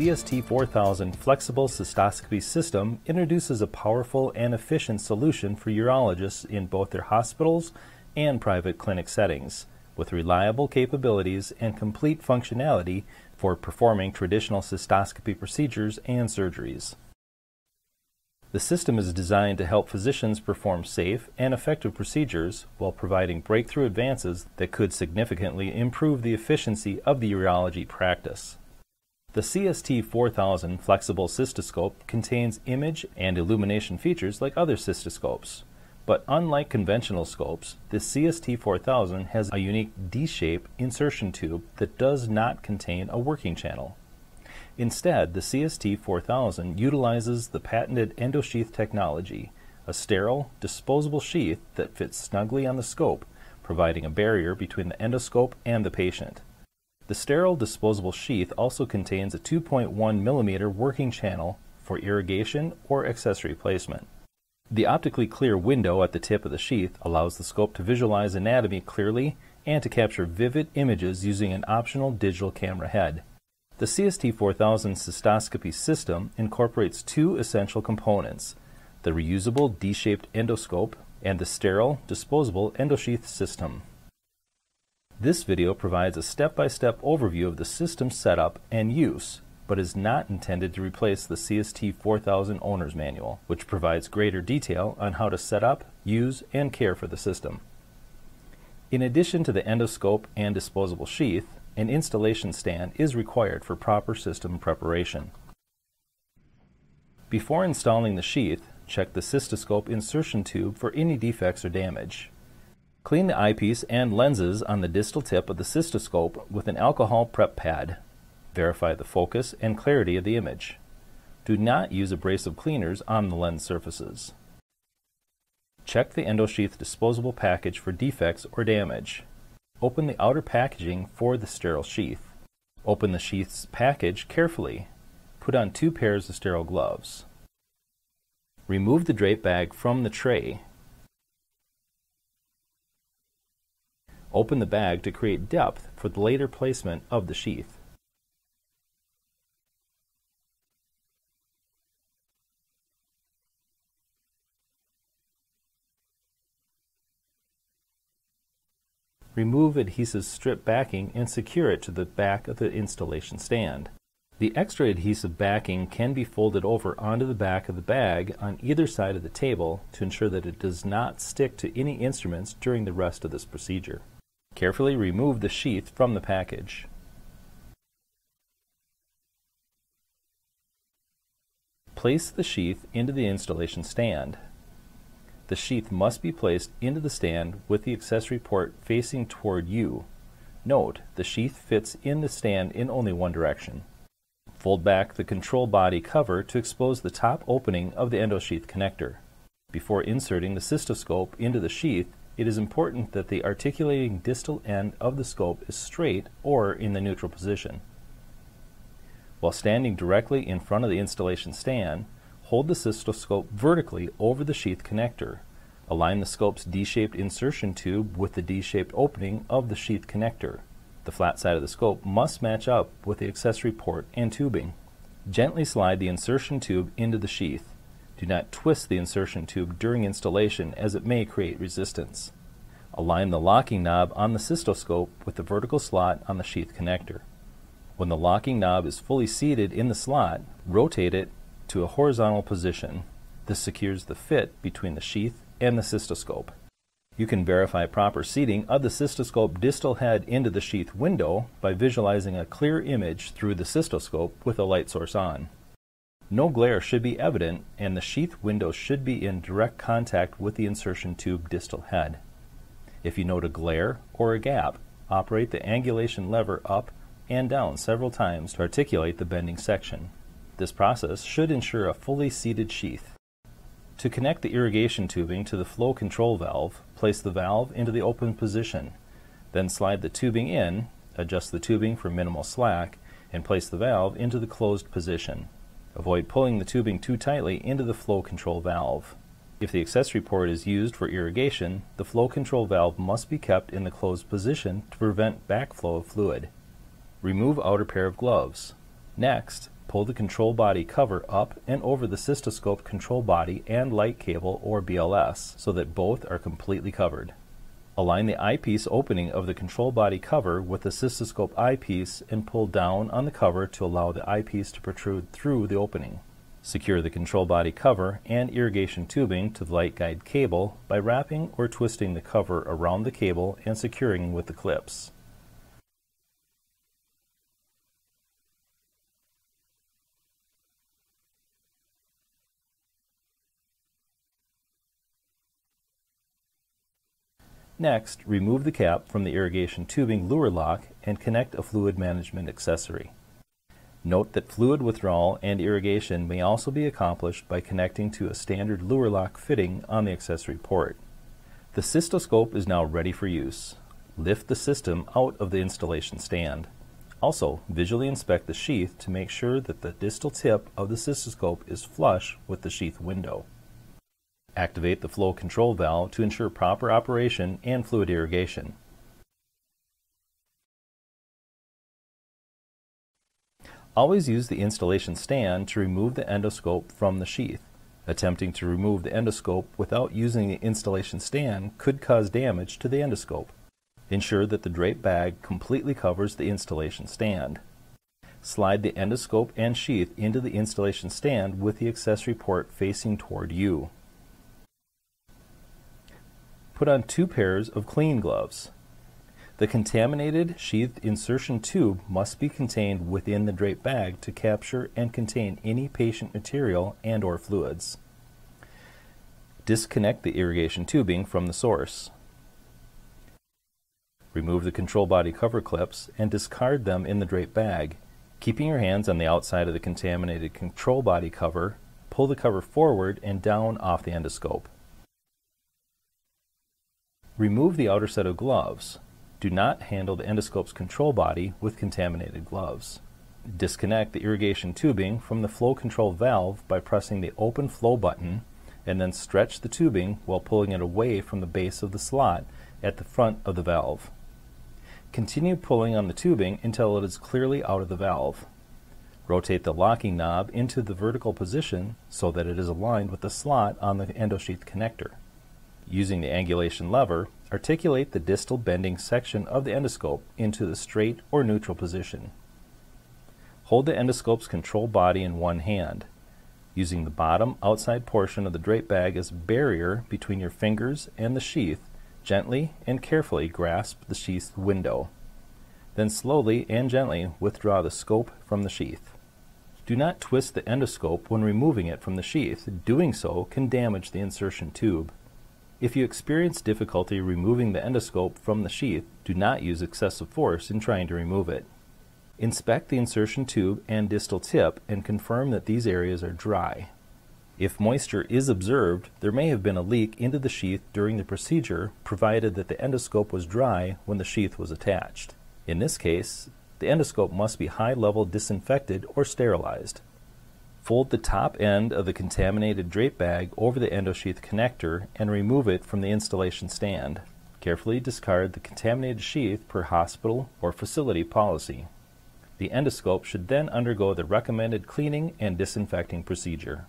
CST4000 flexible cystoscopy system introduces a powerful and efficient solution for urologists in both their hospitals and private clinic settings, with reliable capabilities and complete functionality for performing traditional cystoscopy procedures and surgeries. The system is designed to help physicians perform safe and effective procedures while providing breakthrough advances that could significantly improve the efficiency of the urology practice. The CST4000 flexible cystoscope contains image and illumination features like other cystoscopes. But unlike conventional scopes, the CST4000 has a unique D-shape insertion tube that does not contain a working channel. Instead, the CST4000 utilizes the patented endosheath technology, a sterile, disposable sheath that fits snugly on the scope, providing a barrier between the endoscope and the patient. The sterile disposable sheath also contains a 2.1 millimeter working channel for irrigation or accessory placement. The optically clear window at the tip of the sheath allows the scope to visualize anatomy clearly and to capture vivid images using an optional digital camera head. The CST4000 cystoscopy system incorporates two essential components, the reusable D-shaped endoscope and the sterile disposable endosheath system. This video provides a step-by-step -step overview of the system setup and use, but is not intended to replace the CST 4000 Owner's Manual, which provides greater detail on how to set up, use, and care for the system. In addition to the endoscope and disposable sheath, an installation stand is required for proper system preparation. Before installing the sheath, check the cystoscope insertion tube for any defects or damage. Clean the eyepiece and lenses on the distal tip of the cystoscope with an alcohol prep pad. Verify the focus and clarity of the image. Do not use abrasive cleaners on the lens surfaces. Check the endosheath disposable package for defects or damage. Open the outer packaging for the sterile sheath. Open the sheath's package carefully. Put on two pairs of sterile gloves. Remove the drape bag from the tray Open the bag to create depth for the later placement of the sheath. Remove adhesive strip backing and secure it to the back of the installation stand. The extra adhesive backing can be folded over onto the back of the bag on either side of the table to ensure that it does not stick to any instruments during the rest of this procedure. Carefully remove the sheath from the package. Place the sheath into the installation stand. The sheath must be placed into the stand with the accessory port facing toward you. Note, the sheath fits in the stand in only one direction. Fold back the control body cover to expose the top opening of the endosheath connector. Before inserting the cystoscope into the sheath, it is important that the articulating distal end of the scope is straight or in the neutral position. While standing directly in front of the installation stand, hold the cystoscope vertically over the sheath connector. Align the scope's D-shaped insertion tube with the D-shaped opening of the sheath connector. The flat side of the scope must match up with the accessory port and tubing. Gently slide the insertion tube into the sheath. Do not twist the insertion tube during installation as it may create resistance. Align the locking knob on the cystoscope with the vertical slot on the sheath connector. When the locking knob is fully seated in the slot, rotate it to a horizontal position. This secures the fit between the sheath and the cystoscope. You can verify proper seating of the cystoscope distal head into the sheath window by visualizing a clear image through the cystoscope with a light source on. No glare should be evident and the sheath window should be in direct contact with the insertion tube distal head. If you note a glare or a gap, operate the angulation lever up and down several times to articulate the bending section. This process should ensure a fully seated sheath. To connect the irrigation tubing to the flow control valve, place the valve into the open position. Then slide the tubing in, adjust the tubing for minimal slack, and place the valve into the closed position. Avoid pulling the tubing too tightly into the flow control valve. If the accessory port is used for irrigation, the flow control valve must be kept in the closed position to prevent backflow of fluid. Remove outer pair of gloves. Next, pull the control body cover up and over the cystoscope control body and light cable or BLS so that both are completely covered. Align the eyepiece opening of the control body cover with the cystoscope eyepiece and pull down on the cover to allow the eyepiece to protrude through the opening. Secure the control body cover and irrigation tubing to the light guide cable by wrapping or twisting the cover around the cable and securing with the clips. Next, remove the cap from the irrigation tubing lure lock and connect a fluid management accessory. Note that fluid withdrawal and irrigation may also be accomplished by connecting to a standard lure lock fitting on the accessory port. The cystoscope is now ready for use. Lift the system out of the installation stand. Also, visually inspect the sheath to make sure that the distal tip of the cystoscope is flush with the sheath window. Activate the flow control valve to ensure proper operation and fluid irrigation. Always use the installation stand to remove the endoscope from the sheath. Attempting to remove the endoscope without using the installation stand could cause damage to the endoscope. Ensure that the drape bag completely covers the installation stand. Slide the endoscope and sheath into the installation stand with the accessory port facing toward you put on two pairs of clean gloves. The contaminated sheathed insertion tube must be contained within the drape bag to capture and contain any patient material and or fluids. Disconnect the irrigation tubing from the source. Remove the control body cover clips and discard them in the drape bag. Keeping your hands on the outside of the contaminated control body cover, pull the cover forward and down off the endoscope. Remove the outer set of gloves. Do not handle the endoscope's control body with contaminated gloves. Disconnect the irrigation tubing from the flow control valve by pressing the open flow button and then stretch the tubing while pulling it away from the base of the slot at the front of the valve. Continue pulling on the tubing until it is clearly out of the valve. Rotate the locking knob into the vertical position so that it is aligned with the slot on the endosheath connector. Using the angulation lever, articulate the distal bending section of the endoscope into the straight or neutral position. Hold the endoscope's control body in one hand, using the bottom outside portion of the drape bag as a barrier between your fingers and the sheath. Gently and carefully grasp the sheath window. Then slowly and gently withdraw the scope from the sheath. Do not twist the endoscope when removing it from the sheath. Doing so can damage the insertion tube. If you experience difficulty removing the endoscope from the sheath, do not use excessive force in trying to remove it. Inspect the insertion tube and distal tip and confirm that these areas are dry. If moisture is observed, there may have been a leak into the sheath during the procedure, provided that the endoscope was dry when the sheath was attached. In this case, the endoscope must be high level disinfected or sterilized. Fold the top end of the contaminated drape bag over the endosheath connector and remove it from the installation stand. Carefully discard the contaminated sheath per hospital or facility policy. The endoscope should then undergo the recommended cleaning and disinfecting procedure.